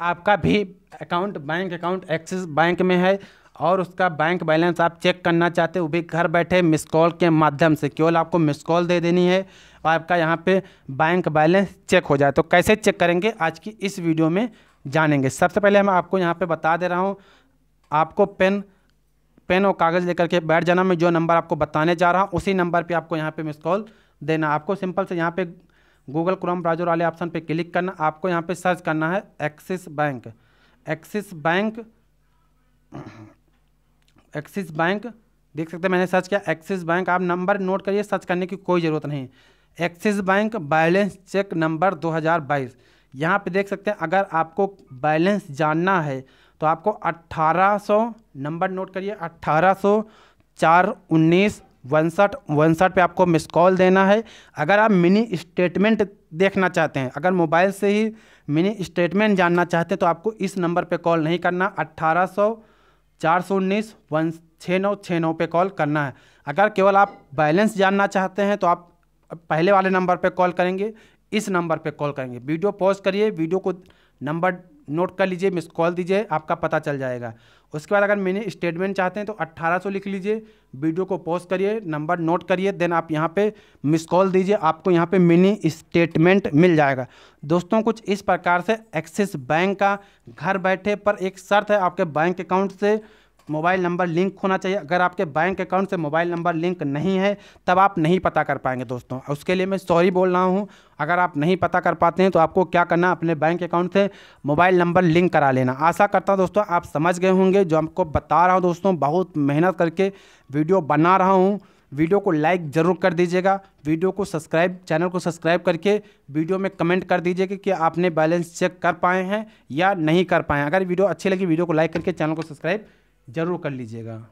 आपका भी account bank account Axis bank में है और उसका बैंक बैलेंस आप चेक करना चाहते हो भी घर बैठे मिस कॉल के माध्यम से केवल आपको मिस कॉल दे देनी है और आपका यहाँ पे बैंक बैलेंस चेक हो जाए तो कैसे चेक करेंगे आज की इस वीडियो में जानेंगे सबसे पहले मैं आपको यहाँ पे बता दे रहा हूँ आपको पेन पेन और कागज़ लेकर के बैठ जाना मैं जो नंबर आपको बताने जा रहा हूँ उसी नंबर पर आपको यहाँ पर मिस कॉल देना आपको सिंपल से यहाँ पर गूगल क्रोम ब्राउजर वाले ऑप्शन पे क्लिक करना आपको यहाँ पे सर्च करना है Axis bank Axis bank Axis bank देख सकते हैं मैंने सर्च किया एक्सिस बैंक आप नंबर नोट करिए सर्च करने की कोई ज़रूरत नहीं Axis bank balance check number 2022 यहाँ पर देख सकते हैं अगर आपको बैलेंस जानना है तो आपको 1800 नंबर नोट करिए 1800 चार उन्नीस वनसठ वनसठ पे आपको मिस कॉल देना है अगर आप मिनी स्टेटमेंट देखना चाहते हैं अगर मोबाइल से ही मिनी स्टेटमेंट जानना चाहते हैं तो आपको इस नंबर पे कॉल नहीं करना अट्ठारह सौ चार सौ उन्नीस वन छः नौ छः नौ पर कॉल करना है अगर केवल आप बैलेंस जानना चाहते हैं तो आप पहले वाले नंबर पर कॉल करेंगे इस नंबर पर कॉल करेंगे वीडियो पॉज करिए वीडियो को नंबर नोट कर लीजिए मिस कॉल दीजिए आपका पता चल जाएगा उसके बाद अगर मिनी स्टेटमेंट चाहते हैं तो 1800 लिख लीजिए वीडियो को पॉज करिए नंबर नोट करिए देन आप यहाँ पे मिस कॉल दीजिए आपको यहाँ पे मिनी स्टेटमेंट मिल जाएगा दोस्तों कुछ इस प्रकार से एक्सिस बैंक का घर बैठे पर एक शर्त है आपके बैंक अकाउंट से मोबाइल नंबर लिंक होना चाहिए अगर आपके बैंक अकाउंट से मोबाइल नंबर लिंक नहीं है तब आप नहीं पता कर पाएंगे दोस्तों उसके लिए मैं सॉरी बोल रहा हूँ अगर आप नहीं पता कर पाते हैं तो आपको क्या करना अपने बैंक अकाउंट से मोबाइल नंबर लिंक करा लेना आशा करता हूँ दोस्तों आप समझ गए होंगे जो आपको बता रहा हूँ दोस्तों बहुत मेहनत करके वीडियो बना रहा हूँ वीडियो को लाइक ज़रूर कर दीजिएगा वीडियो को सब्सक्राइब चैनल को सब्सक्राइब करके वीडियो में कमेंट कर दीजिएगा कि आपने बैलेंस चेक कर पाए हैं या नहीं कर पाए अगर वीडियो अच्छी लगी वीडियो को लाइक करके चैनल को सब्सक्राइब ज़रूर कर लीजिएगा